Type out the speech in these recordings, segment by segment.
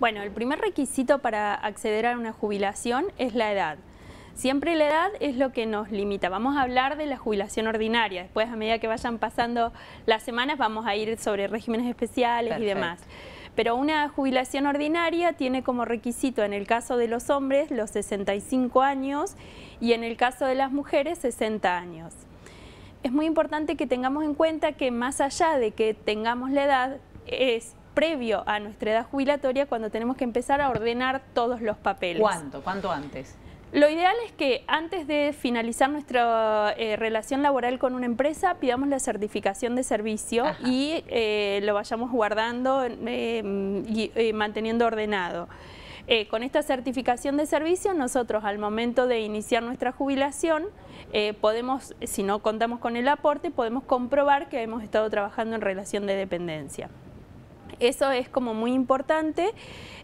Bueno, el primer requisito para acceder a una jubilación es la edad. Siempre la edad es lo que nos limita. Vamos a hablar de la jubilación ordinaria. Después, a medida que vayan pasando las semanas, vamos a ir sobre regímenes especiales y demás. Pero una jubilación ordinaria tiene como requisito, en el caso de los hombres, los 65 años y en el caso de las mujeres, 60 años. Es muy importante que tengamos en cuenta que más allá de que tengamos la edad, es previo a nuestra edad jubilatoria cuando tenemos que empezar a ordenar todos los papeles. ¿Cuánto? ¿Cuánto antes? Lo ideal es que antes de finalizar nuestra eh, relación laboral con una empresa pidamos la certificación de servicio y eh, lo vayamos guardando em, y eh, manteniendo ordenado. con esta certificación de servicio nosotros al momento de iniciar nuestra jubilación podemos, si no contamos con el aporte, podemos comprobar que hemos estado trabajando en relación de dependencia. Eso es como muy importante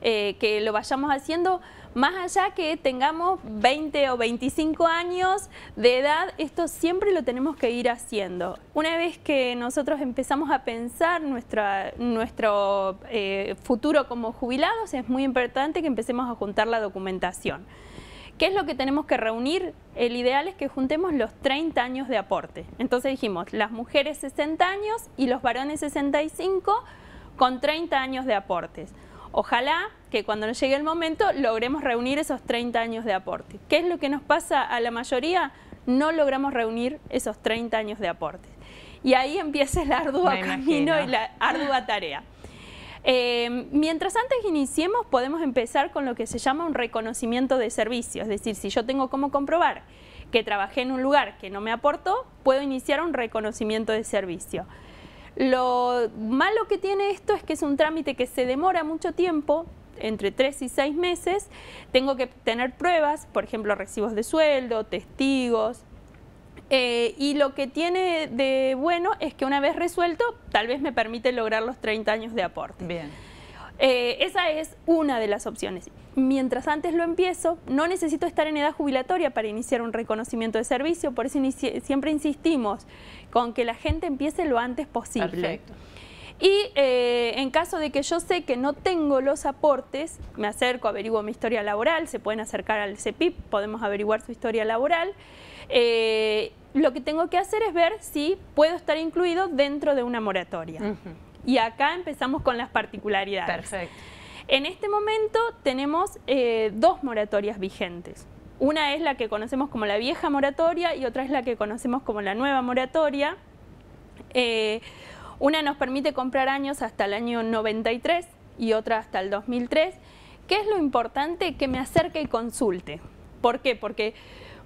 eh, que lo vayamos haciendo. Más allá que tengamos 20 o 25 años de edad, esto siempre lo tenemos que ir haciendo. Una vez que nosotros empezamos a pensar nuestro eh, futuro como jubilados, es muy importante que empecemos a juntar la documentación. ¿Qué es lo que tenemos que reunir? El ideal es que juntemos los 30 años de aporte. Entonces dijimos, las mujeres 60 años y los varones 65 con 30 años de aportes. Ojalá que cuando nos llegue el momento logremos reunir esos 30 años de aporte. ¿Qué es lo que nos pasa a la mayoría? No logramos reunir esos 30 años de aportes. Y ahí empieza el arduo camino y la ardua tarea. Eh, mientras antes iniciemos, podemos empezar con lo que se llama un reconocimiento de servicio. Es decir, si yo tengo cómo comprobar que trabajé en un lugar que no me aportó, puedo iniciar un reconocimiento de servicio. Lo malo que tiene esto es que es un trámite que se demora mucho tiempo, entre tres y seis meses. Tengo que tener pruebas, por ejemplo, recibos de sueldo, testigos. Eh, y lo que tiene de bueno es que una vez resuelto, tal vez me permite lograr los 30 años de aporte. Bien. Eh, esa es una de las opciones. Mientras antes lo empiezo, no necesito estar en edad jubilatoria para iniciar un reconocimiento de servicio, por eso siempre insistimos con que la gente empiece lo antes posible. Y eh, en caso de que yo sé que no tengo los aportes, me acerco, averiguo mi historia laboral, se pueden acercar al CEPIP, podemos averiguar su historia laboral. Eh, lo que tengo que hacer es ver si puedo estar incluido dentro de una moratoria y acá empezamos con las particularidades. Perfecto. En este momento tenemos eh, dos moratorias vigentes. Una es la que conocemos como la vieja moratoria y otra es la que conocemos como la nueva moratoria. Eh, una nos permite comprar años hasta el año 93 y otra hasta el 2003. ¿Qué es lo importante? Que me acerque y consulte. ¿Por qué? Porque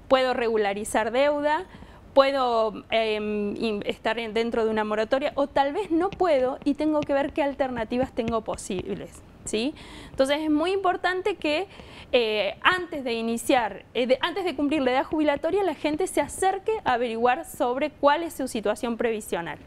puedo regularizar deuda, puedo em, estar dentro de una moratoria o tal vez no puedo y tengo que ver qué alternativas tengo posibles. ¿Sí? Entonces es muy importante que eh, antes de iniciar, eh, antes de cumplir la edad jubilatoria, la gente se acerque a averiguar sobre cuál es su situación previsional.